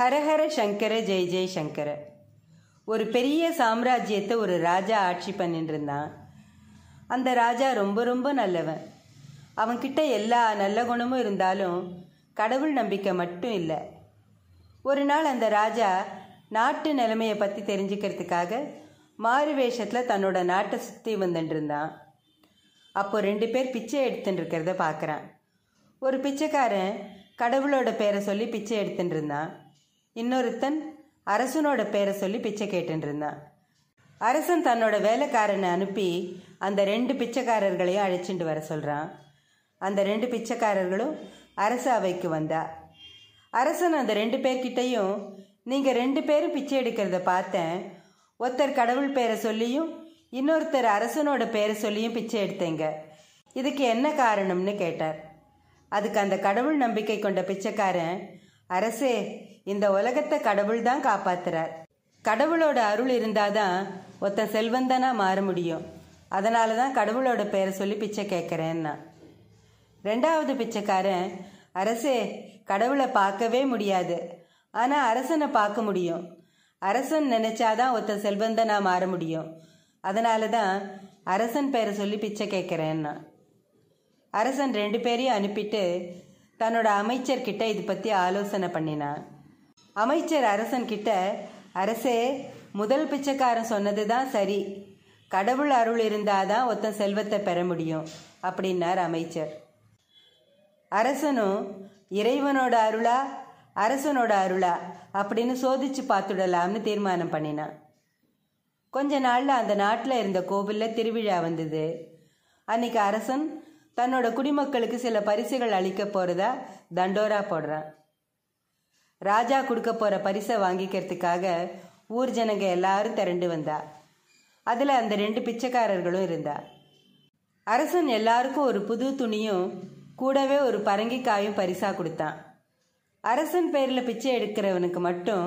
ஹரஹர சங்கர ஜெய் ஜெய் சங்கர ஒரு பெரிய சாம்ராஜ்யத்தை ஒரு ராஜா ஆட்சி பண்ணிட்டு இருந்தான் அந்த ராஜா ரொம்ப ரொம்ப நல்லவன் அவன்கிட்ட எல்லா நல்ல குணமும் இருந்தாலும் கடவுள் நம்பிக்கை மட்டும் இல்லை ஒரு நாள் அந்த ராஜா நாட்டு நிலைமையை பற்றி தெரிஞ்சுக்கிறதுக்காக மாறு வேஷத்தில் தன்னோட நாட்டை சுற்றி வந்துட்டு இருந்தான் அப்போ ரெண்டு பேர் பிச்சை எடுத்துட்டு இருக்கிறத பார்க்குறான் ஒரு பிச்சைக்காரன் கடவுளோட பேரை சொல்லி பிச்சை எடுத்துட்டு இருந்தான் இன்னொருத்தன் அரசனோட பேரை சொல்லி பிச்சை கேட்டுருந்தான் அரசன் தன்னோட வேலைக்காரனை அனுப்பி அந்த ரெண்டு பிச்சைக்காரர்களையும் அழைச்சிட்டு வர சொல்கிறான் அந்த ரெண்டு பிச்சைக்காரர்களும் அரச அவைக்கு வந்தா அரசன் அந்த ரெண்டு பேர்கிட்டையும் நீங்கள் ரெண்டு பேரும் பிச்சை எடுக்கிறத பார்த்தேன் ஒருத்தர் கடவுள் பேரை சொல்லியும் இன்னொருத்தர் அரசனோட பேரை சொல்லியும் பிச்சை எடுத்தேங்க இதுக்கு என்ன காரணம்னு கேட்டார் அதுக்கு அந்த கடவுள் நம்பிக்கை கொண்ட பிச்சைக்காரன் அரசே இந்த உலகத்தை கடவுள் தான் காப்பாத்துறார் கடவுளோட அருள் இருந்தாதான் ஒருத்தன் செல்வந்தனா மாற முடியும் அதனால தான் கடவுளோட பேரை சொல்லி பிச்சை கேட்குறேன்னா ரெண்டாவது பிச்சைக்காரன் அரசே கடவுளை பார்க்கவே முடியாது ஆனால் அரசனை பார்க்க முடியும் அரசன் நினைச்சாதான் ஒருத்தன் செல்வந்தனா மாற முடியும் அதனால தான் அரசன் பேரை சொல்லி பிச்சை கேட்குறேன்னா அரசன் ரெண்டு பேரையும் அனுப்பிட்டு தன்னோட அமைச்சர்கிட்ட இது பற்றி ஆலோசனை பண்ணினான் அமைச்சர் அரசன்கிட்ட அரசே முதல் பிச்சைக்காரன் சொன்னது தான் சரி கடவுள் அருள் இருந்தால் தான் ஒருத்தன் செல்வத்தை பெற முடியும் அப்படின்னார் அமைச்சர் அரசனும் இறைவனோட அருளா அரசனோட அருளா அப்படின்னு சோதிச்சு பார்த்துடலாம்னு தீர்மானம் பண்ணினான் கொஞ்ச நாளில் அந்த நாட்டில் இருந்த கோவிலில் திருவிழா வந்தது அன்னைக்கு அரசன் தன்னோட குடிமக்களுக்கு சில பரிசுகள் அளிக்க போகிறதா தண்டோரா போடுறான் ராஜா கொடுக்க போகிற பரிசை வாங்கிக்கிறதுக்காக ஊர் ஜனங்க எல்லாரும் திரண்டு வந்தா அதில் அந்த ரெண்டு பிச்சைக்காரர்களும் இருந்தா அரசன் எல்லாருக்கும் ஒரு புது துணியும் கூடவே ஒரு பரங்கிக்காயும் பரிசாக கொடுத்தான் அரசன் பேரில் பிச்சை எடுக்கிறவனுக்கு மட்டும்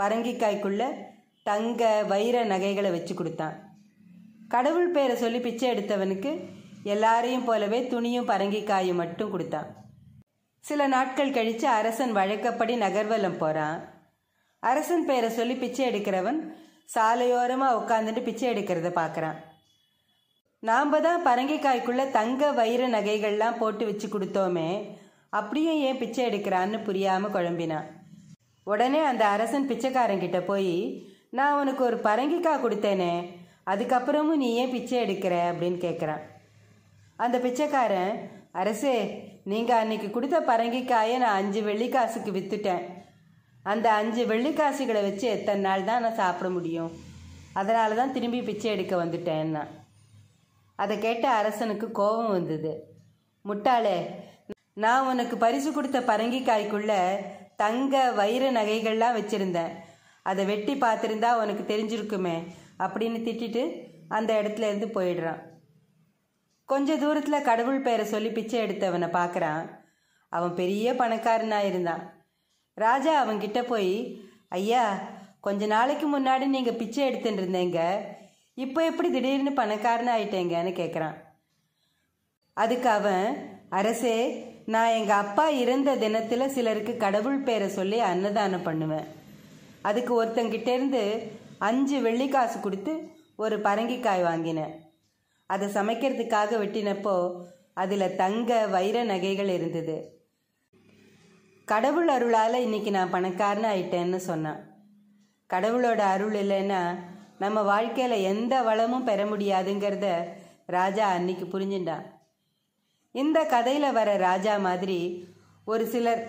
பரங்கிக்காய்க்குள்ள தங்க வைர நகைகளை வச்சு கொடுத்தான் கடவுள் பேரை சொல்லி பிச்சை எடுத்தவனுக்கு எல்லாரையும் போலவே துணியும் பரங்கிக்காயும் மட்டும் கொடுத்தான் சில நாட்கள் கழித்து அரசன் வழக்கப்படி நகர்வலம் போகிறான் அரசன் பேரை சொல்லி பிச்சை எடுக்கிறவன் சாலையோரமாக உட்காந்துட்டு பிச்சை எடுக்கிறத பார்க்குறான் நாம தான் பரங்கிக்காய்க்குள்ளே தங்க வைர நகைகள்லாம் போட்டு வச்சு கொடுத்தோமே அப்படியே ஏன் பிச்சை எடுக்கிறான்னு புரியாமல் குழம்பினான் உடனே அந்த அரசன் பிச்சைக்காரங்கிட்ட போய் நான் உனக்கு ஒரு பரங்கிக்காய் கொடுத்தேனே அதுக்கப்புறமும் நீ ஏன் பிச்சை எடுக்கிற அப்படின்னு கேட்குறான் அந்த பிச்சைக்காரன் அரசே நீங்கள் அன்னைக்கு கொடுத்த பரங்கிக்காயை நான் அஞ்சு வெள்ளிக்காசுக்கு விற்றுட்டேன் அந்த அஞ்சு வெள்ளிக்காசுகளை வச்சு எத்தனை நாள் தான் நான் சாப்பிட முடியும் அதனால தான் திரும்பி பிச்சை எடுக்க வந்துட்டேன்னா அதை கேட்ட அரசனுக்கு கோபம் வந்தது முட்டாளே நான் உனக்கு பரிசு கொடுத்த பரங்கிக்காய்க்குள்ள தங்க வைர நகைகள்லாம் வச்சுருந்தேன் அதை வெட்டி பார்த்துருந்தா உனக்கு தெரிஞ்சிருக்குமே அப்படின்னு திட்டிட்டு அந்த இடத்துல இருந்து போயிடுறான் கொஞ்ச தூரத்தில் கடவுள் பெயரை சொல்லி பிச்சை எடுத்தவனை பார்க்குறான் அவன் பெரிய பணக்காரனாக இருந்தான் ராஜா அவன்கிட்ட போய் ஐயா கொஞ்ச நாளைக்கு முன்னாடி நீங்கள் பிச்சை எடுத்துட்டு இப்போ எப்படி திடீர்னு பணக்காரன் ஆயிட்டேங்கன்னு கேட்குறான் அதுக்கு அவன் அரசே நான் எங்கள் அப்பா இறந்த தினத்தில் சிலருக்கு கடவுள் பெயரை சொல்லி அன்னதானம் பண்ணுவேன் அதுக்கு ஒருத்தங்கிட்டேருந்து அஞ்சு வெள்ளிக்காசு கொடுத்து ஒரு பரங்கிக்காய் வாங்கினேன் அதை சமைக்கிறதுக்காக வெட்டினப்போ அதில் தங்க வைர நகைகள் இருந்தது கடவுள் அருளால் இன்றைக்கி நான் பணக்காரன ஆயிட்டேன்னு சொன்னான் கடவுளோட அருள் இல்லைன்னா நம்ம வாழ்க்கையில் எந்த வளமும் பெற முடியாதுங்கிறத ராஜா அன்னைக்கு புரிஞ்சுட்டான் இந்த கதையில் வர ராஜா மாதிரி ஒரு சிலர்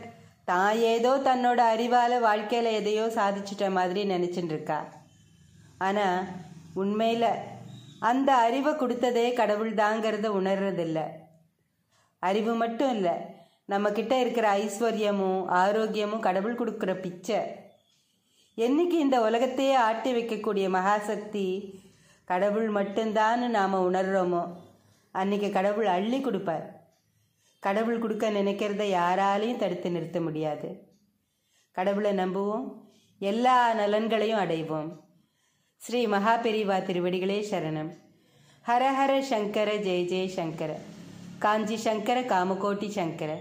தான் ஏதோ தன்னோட அறிவால் வாழ்க்கையில் எதையோ சாதிச்சிட்ட மாதிரி நினச்சிட்டு இருக்கா ஆனால் உண்மையில் அந்த அறிவை கொடுத்ததே கடவுள் தாங்கிறத உணர்றதில்ல அறிவு மட்டும் இல்லை நம்ம கிட்ட இருக்கிற ஐஸ்வர்யமும் ஆரோக்கியமும் கடவுள் கொடுக்குற பிச்சை என்னைக்கு இந்த உலகத்தையே ஆட்டி வைக்கக்கூடிய மகாசக்தி கடவுள் மட்டும்தான்னு நாம் உணர்கிறோமோ அன்றைக்கி கடவுள் அள்ளி கொடுப்பார் கடவுள் கொடுக்க நினைக்கிறத யாராலையும் தடுத்து நிறுத்த முடியாது கடவுளை நம்புவோம் எல்லா நலன்களையும் அடைவோம் ശ്രീ മഹാപെരിവ തിരുവടികളെ ശരണം ഹര ഹര ശങ്കര ജയ ജയ ശങ്കര കാഞ്ചി ശങ്കര കാമകോട്ടി ശങ്കര